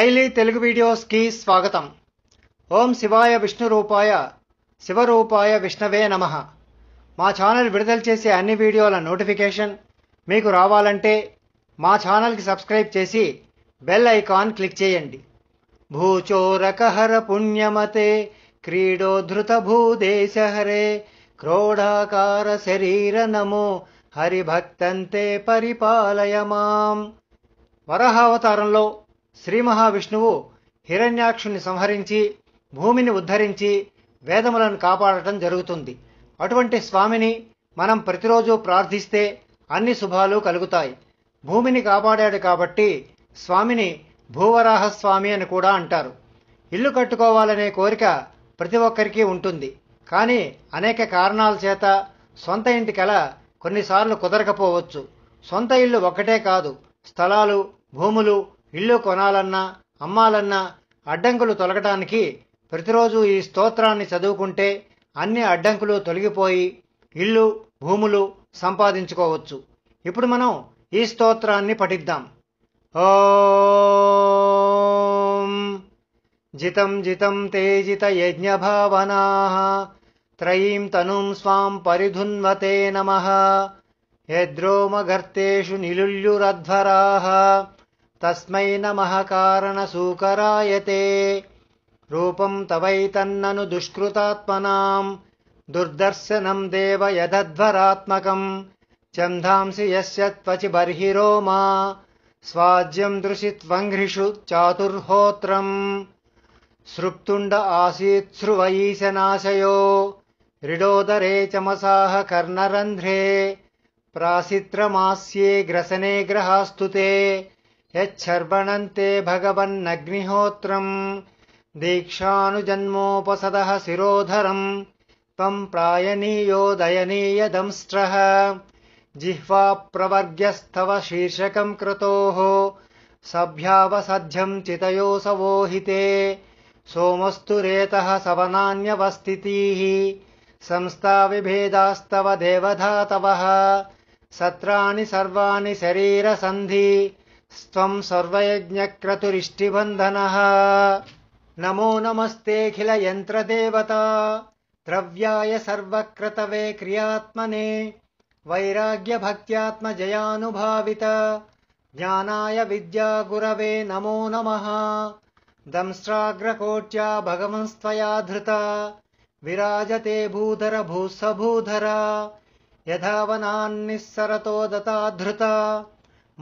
daily Telugu వీడియోస్కి స్వాగతం ఓం శివాయ విష్ణు రూపాయ శివరూపాయ విష్ణవే నమ మా ఛానల్ విడుదల చేసే అన్ని వీడియోల నోటిఫికేషన్ మీకు రావాలంటే మా ఛానల్కి సబ్స్క్రైబ్ చేసి బెల్ ఐకాన్ క్లిక్ చేయండి భూచోరకహర పుణ్యమతే క్రీడో భూదేశహరే క్రోడాకార శరీర నమో హరిభక్తంతే పరిపాలయ వరహావతారంలో శ్రీ మహావిష్ణువు హిరణ్యాక్షుని సంహరించి భూమిని ఉద్ధరించి వేదములను కాపాడటం జరుగుతుంది అటువంటి స్వామిని మనం ప్రతిరోజు ప్రార్థిస్తే అన్ని శుభాలు కలుగుతాయి భూమిని కాపాడాడు కాబట్టి స్వామిని భూవరాహస్వామి అని కూడా అంటారు ఇల్లు కట్టుకోవాలనే కోరిక ప్రతి ఒక్కరికి ఉంటుంది కానీ అనేక కారణాల చేత సొంత ఇంటి కల కొన్నిసార్లు కుదరకపోవచ్చు సొంత ఇల్లు ఒక్కటే కాదు స్థలాలు భూములు ఇల్లు కొనాలన్నా అమ్మాలన్నా అడ్డంకులు తొలగటానికి ప్రతిరోజు ఈ స్తోత్రాన్ని చదువుకుంటే అన్ని అడ్డంకులు తొలగిపోయి ఇల్లు భూములు సంపాదించుకోవచ్చు ఇప్పుడు మనం ఈ స్తోత్రాన్ని పఠిద్దాం జితం జితం తేజిత భావనా త్రయీం తనుం స్వాం పరిధున్వతే నమ యద్రోమగర్తేషు నిలుల్యురధ్వరా तस्मै न महकारणसूकरायते रूपम् तवै तन्ननु दुष्कृतात्मनाम् दुर्दर्शनम् देव यध्वरात्मकम् चन्धांसि यस्य त्वचि मा स्वाज्यम् दृशि त्वङ्घ्रिषु चातुर्होत्रम् सृप्तुण्ड आसीत्स्रुवैश नाशयो रिडोदरे चमसाः कर्णरन्ध्रे प्रासित्रमास्ये ग्रसने ग्रहास्तुते यच्छर्वणन्ते भगवन्नग्निहोत्रम् दीक्षानुजन्मोपसदः शिरोधरम् त्वम् प्रायणीयो दयनीयदंस्त्रः जिह्वा शीर्षकम् क्रतोः सभ्यावसध्यम् चितयो सवोहिते सोमस्तु रेतः सवनान्यवस्थितीः संस्ताविभेदास्तव देवधातवः सत्राणि सर्वाणि शरीरसन्धि म् सर्वयज्ञक्रतुरिष्टिबन्धनः नमो नमस्तेऽखिल यन्त्रदेवता द्रव्याय सर्वक्रतवे क्रियात्मने वैराग्यभक्त्यात्मजयानुभावित ज्ञानाय विद्यागुरवे नमो नमः दंस्राग्रकोट्या भगवंस्त्वया धृता विराजते भूधर भूस्व भूधरा दता धृता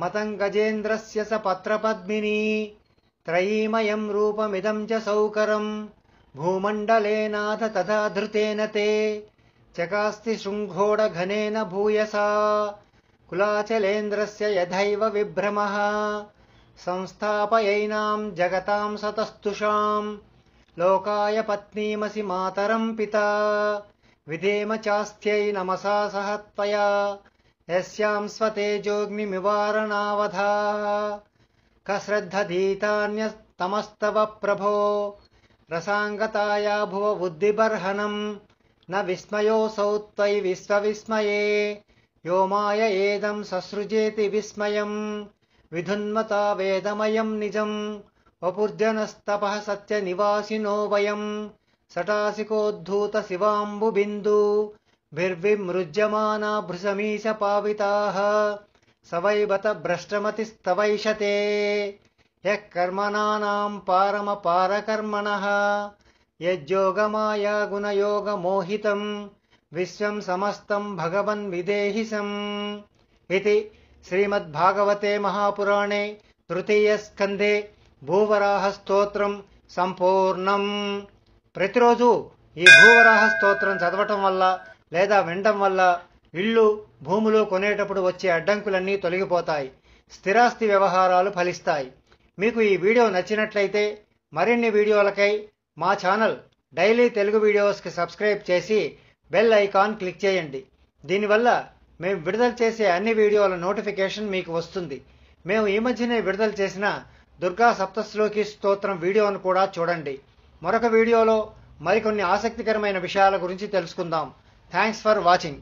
मतङ्गजेन्द्रस्य स पत्रपद्मिनी त्रयीमयम् रूपमिदम् च सौकरम् भूमण्डलेनाथ तथा धृतेन ते चकास्ति शृङ्घोडघनेन भूयसा कुलाचलेन्द्रस्य यथैव विभ्रमः संस्थापयैनाम् जगताम् सतस्तुषाम् लोकाय पत्नीमसि मातरम् पिता विधेम चास्त्यै नमसा सह यस्यां स्वतेजोऽग्निमिवारणावधा कश्रद्धधीतान्यस्तमस्तव प्रभो रसाङ्गताया भुव बुद्धिबर्हनम् न विस्मयोऽसौ त्वयि विश्वविस्मये माय एदम् ससृजेति विस्मयम् विधुन्मता वेदमयम् निजम् वपुर्जनस्तपः सत्यनिवासिनो वयम् सटासिकोद्धूत वेवे मृज्जमाना पाविताः स वै बत भ्रष्टमतिस्तवैषते कर्मनानां पारम पारमपारकर्मणः यज्जोगमाया गुणयोग मोहितं विश्वं समस्तं भगवन इति श्रीमद्भागवते महापुराणे तृतीयस्कन्धे स्कन्धे भूवराह स्तोत्रं संपूर्णं ప్రతిరోజు ఈ భువరాహ చదవటం వల్ల లేదా వినడం వల్ల ఇళ్ళు భూములు కొనేటప్పుడు వచ్చే అడ్డంకులన్నీ తొలగిపోతాయి స్థిరాస్తి వ్యవహారాలు ఫలిస్తాయి మీకు ఈ వీడియో నచ్చినట్లయితే మరిన్ని వీడియోలకై మా ఛానల్ డైలీ తెలుగు వీడియోస్కి సబ్స్క్రైబ్ చేసి బెల్ ఐకాన్ క్లిక్ చేయండి దీనివల్ల మేము విడుదల చేసే అన్ని వీడియోల నోటిఫికేషన్ మీకు వస్తుంది మేము ఈ మధ్యనే విడుదల చేసిన దుర్గా సప్తశ్లోకి స్తోత్రం వీడియోను కూడా చూడండి మరొక వీడియోలో మరికొన్ని ఆసక్తికరమైన విషయాల గురించి తెలుసుకుందాం థ్యాంక్స్ ఫర్ వాచింగ్